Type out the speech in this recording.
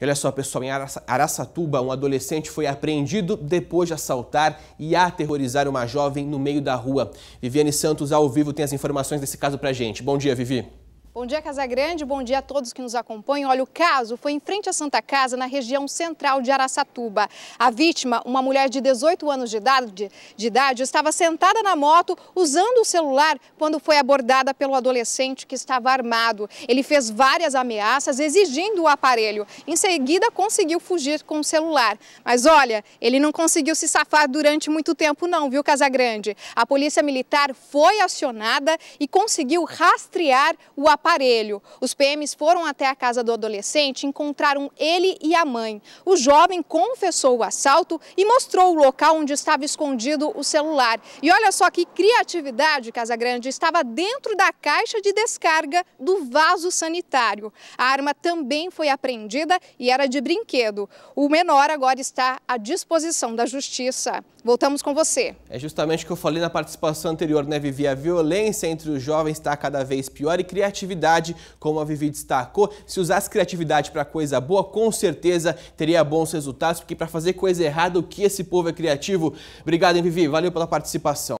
Olha só, pessoal, em Araçatuba, um adolescente foi apreendido depois de assaltar e aterrorizar uma jovem no meio da rua. Viviane Santos, ao vivo, tem as informações desse caso pra gente. Bom dia, Vivi. Bom dia, Casagrande. Bom dia a todos que nos acompanham. Olha, o caso foi em frente à Santa Casa, na região central de Araçatuba. A vítima, uma mulher de 18 anos de idade, de idade, estava sentada na moto usando o celular quando foi abordada pelo adolescente que estava armado. Ele fez várias ameaças exigindo o aparelho. Em seguida, conseguiu fugir com o celular. Mas olha, ele não conseguiu se safar durante muito tempo não, viu, Casagrande? A polícia militar foi acionada e conseguiu rastrear o aparelho aparelho. Os PMs foram até a casa do adolescente, encontraram ele e a mãe. O jovem confessou o assalto e mostrou o local onde estava escondido o celular. E olha só que criatividade, Casa Grande estava dentro da caixa de descarga do vaso sanitário. A arma também foi apreendida e era de brinquedo. O menor agora está à disposição da justiça. Voltamos com você. É justamente o que eu falei na participação anterior, né, Vivi? A violência entre os jovens está cada vez pior e criatividade criatividade, como a Vivi destacou. Se usasse criatividade para coisa boa, com certeza teria bons resultados, porque para fazer coisa errada, o que esse povo é criativo? Obrigado, hein, Vivi? Valeu pela participação.